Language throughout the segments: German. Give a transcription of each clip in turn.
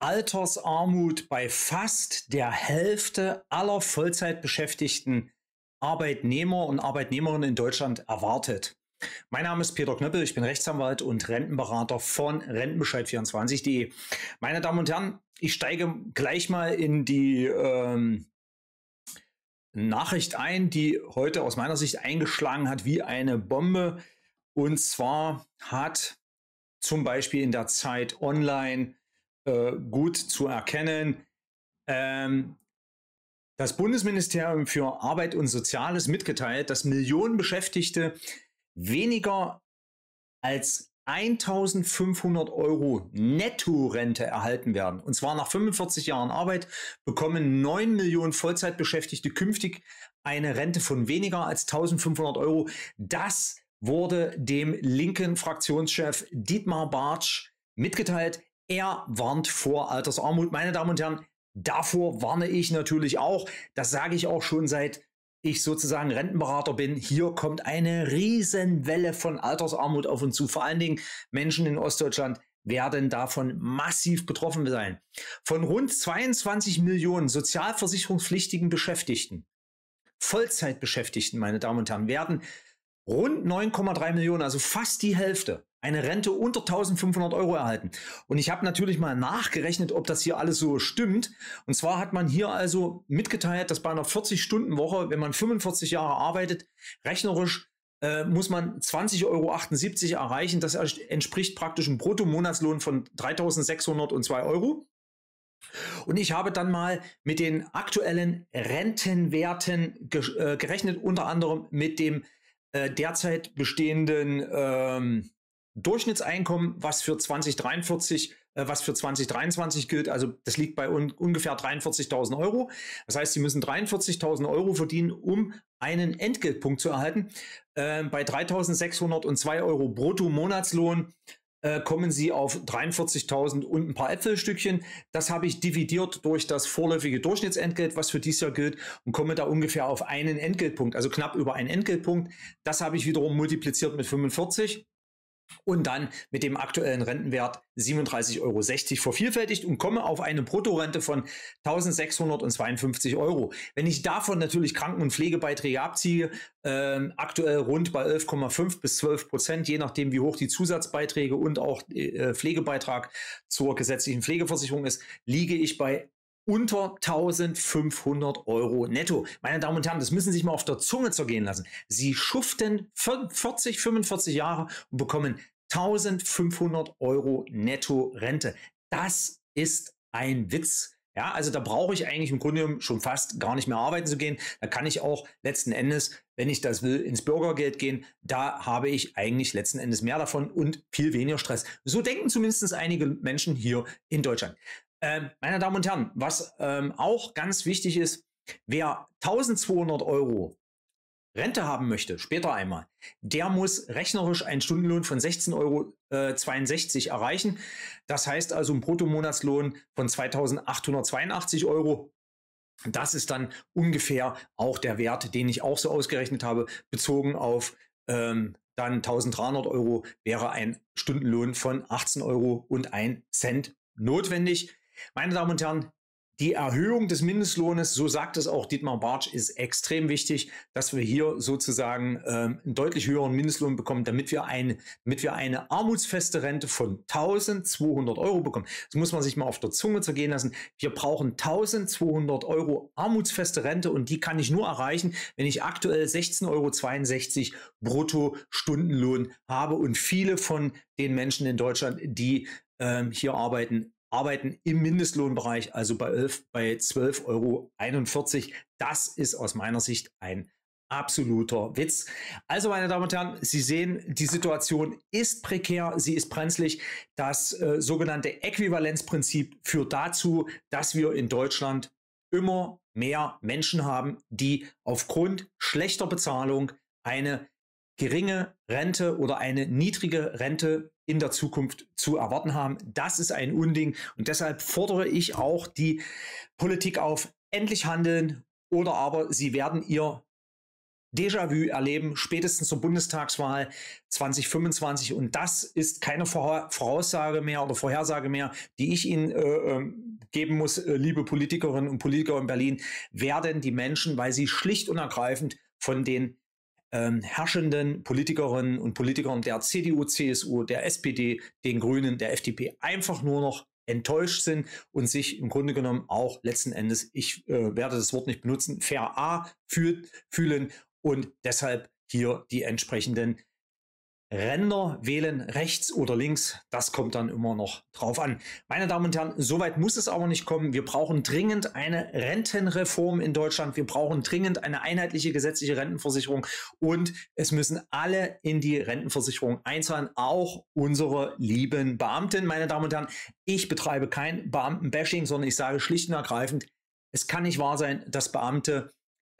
Altersarmut bei fast der Hälfte aller Vollzeitbeschäftigten Arbeitnehmer und Arbeitnehmerinnen in Deutschland erwartet. Mein Name ist Peter Knöppel, ich bin Rechtsanwalt und Rentenberater von Rentenbescheid24.de. Meine Damen und Herren, ich steige gleich mal in die ähm, Nachricht ein, die heute aus meiner Sicht eingeschlagen hat wie eine Bombe. Und zwar hat zum Beispiel in der Zeit online äh, gut zu erkennen. Ähm, das Bundesministerium für Arbeit und Soziales mitgeteilt, dass Millionen Beschäftigte weniger als 1500 Euro Netto-Rente erhalten werden. Und zwar nach 45 Jahren Arbeit bekommen 9 Millionen Vollzeitbeschäftigte künftig eine Rente von weniger als 1500 Euro. Das wurde dem linken Fraktionschef Dietmar Bartsch mitgeteilt. Er warnt vor Altersarmut. Meine Damen und Herren, davor warne ich natürlich auch. Das sage ich auch schon seit ich sozusagen Rentenberater bin, hier kommt eine Riesenwelle von Altersarmut auf uns zu. Vor allen Dingen Menschen in Ostdeutschland werden davon massiv betroffen sein. Von rund 22 Millionen sozialversicherungspflichtigen Beschäftigten, Vollzeitbeschäftigten, meine Damen und Herren, werden rund 9,3 Millionen, also fast die Hälfte, eine Rente unter 1500 Euro erhalten. Und ich habe natürlich mal nachgerechnet, ob das hier alles so stimmt. Und zwar hat man hier also mitgeteilt, dass bei einer 40-Stunden-Woche, wenn man 45 Jahre arbeitet, rechnerisch äh, muss man 20,78 Euro erreichen. Das entspricht praktisch einem Bruttomonatslohn von 3602 Euro. Und ich habe dann mal mit den aktuellen Rentenwerten ge äh, gerechnet, unter anderem mit dem äh, derzeit bestehenden ähm, Durchschnittseinkommen, was für 2043, äh, was für 2023 gilt. Also das liegt bei un ungefähr 43.000 Euro. Das heißt, Sie müssen 43.000 Euro verdienen, um einen Entgeltpunkt zu erhalten. Äh, bei 3.602 Euro brutto Monatslohn äh, kommen Sie auf 43.000 und ein paar Äpfelstückchen. Das habe ich dividiert durch das vorläufige Durchschnittsentgelt, was für dieses Jahr gilt, und komme da ungefähr auf einen Entgeltpunkt, also knapp über einen Entgeltpunkt. Das habe ich wiederum multipliziert mit 45 und dann mit dem aktuellen Rentenwert 37,60 Euro vervielfältigt und komme auf eine Bruttorente von 1652 Euro. Wenn ich davon natürlich Kranken- und Pflegebeiträge abziehe, äh, aktuell rund bei 11,5 bis 12 Prozent, je nachdem wie hoch die Zusatzbeiträge und auch äh, Pflegebeitrag zur gesetzlichen Pflegeversicherung ist, liege ich bei unter 1500 Euro netto. Meine Damen und Herren, das müssen Sie sich mal auf der Zunge zergehen lassen. Sie schuften 40, 45 Jahre und bekommen 1500 Euro netto Rente. Das ist ein Witz. Ja, also da brauche ich eigentlich im Grunde schon fast gar nicht mehr arbeiten zu gehen. Da kann ich auch letzten Endes, wenn ich das will, ins Bürgergeld gehen. Da habe ich eigentlich letzten Endes mehr davon und viel weniger Stress. So denken zumindest einige Menschen hier in Deutschland. Ähm, meine Damen und Herren, was ähm, auch ganz wichtig ist, wer 1200 Euro Rente haben möchte, später einmal, der muss rechnerisch einen Stundenlohn von 16,62 Euro äh, erreichen. Das heißt also einen Bruttomonatslohn von 2.882 Euro. Das ist dann ungefähr auch der Wert, den ich auch so ausgerechnet habe, bezogen auf ähm, dann 1300 Euro wäre ein Stundenlohn von 18 Euro und ein Cent notwendig. Meine Damen und Herren, die Erhöhung des Mindestlohnes, so sagt es auch Dietmar Bartsch, ist extrem wichtig, dass wir hier sozusagen ähm, einen deutlich höheren Mindestlohn bekommen, damit wir, ein, damit wir eine armutsfeste Rente von 1200 Euro bekommen. Das muss man sich mal auf der Zunge zergehen lassen. Wir brauchen 1200 Euro armutsfeste Rente und die kann ich nur erreichen, wenn ich aktuell 16,62 Euro brutto Stundenlohn habe und viele von den Menschen in Deutschland, die ähm, hier arbeiten, arbeiten im Mindestlohnbereich, also bei, 11, bei 12,41 Euro. Das ist aus meiner Sicht ein absoluter Witz. Also, meine Damen und Herren, Sie sehen, die Situation ist prekär, sie ist brenzlig. Das äh, sogenannte Äquivalenzprinzip führt dazu, dass wir in Deutschland immer mehr Menschen haben, die aufgrund schlechter Bezahlung eine geringe Rente oder eine niedrige Rente in der Zukunft zu erwarten haben. Das ist ein Unding und deshalb fordere ich auch die Politik auf, endlich handeln oder aber sie werden ihr Déjà-vu erleben, spätestens zur Bundestagswahl 2025. Und das ist keine Voraussage mehr oder Vorhersage mehr, die ich Ihnen äh, ähm, geben muss, äh, liebe Politikerinnen und Politiker in Berlin, werden die Menschen, weil sie schlicht und ergreifend von den ähm, herrschenden Politikerinnen und Politikern der CDU, CSU, der SPD, den Grünen, der FDP einfach nur noch enttäuscht sind und sich im Grunde genommen auch letzten Endes, ich äh, werde das Wort nicht benutzen, fair A fühlen und deshalb hier die entsprechenden Ränder wählen, rechts oder links, das kommt dann immer noch drauf an. Meine Damen und Herren, soweit muss es aber nicht kommen. Wir brauchen dringend eine Rentenreform in Deutschland. Wir brauchen dringend eine einheitliche gesetzliche Rentenversicherung und es müssen alle in die Rentenversicherung einzahlen, auch unsere lieben Beamten. Meine Damen und Herren, ich betreibe kein Beamtenbashing, sondern ich sage schlicht und ergreifend, es kann nicht wahr sein, dass Beamte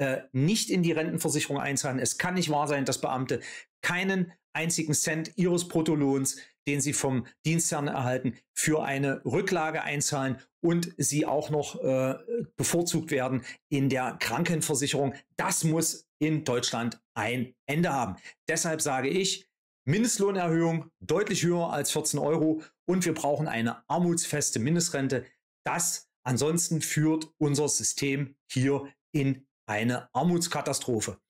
äh, nicht in die Rentenversicherung einzahlen. Es kann nicht wahr sein, dass Beamte keinen einzigen Cent ihres Bruttolohns, den sie vom Dienstherrn erhalten, für eine Rücklage einzahlen und sie auch noch äh, bevorzugt werden in der Krankenversicherung. Das muss in Deutschland ein Ende haben. Deshalb sage ich, Mindestlohnerhöhung deutlich höher als 14 Euro und wir brauchen eine armutsfeste Mindestrente. Das ansonsten führt unser System hier in eine Armutskatastrophe.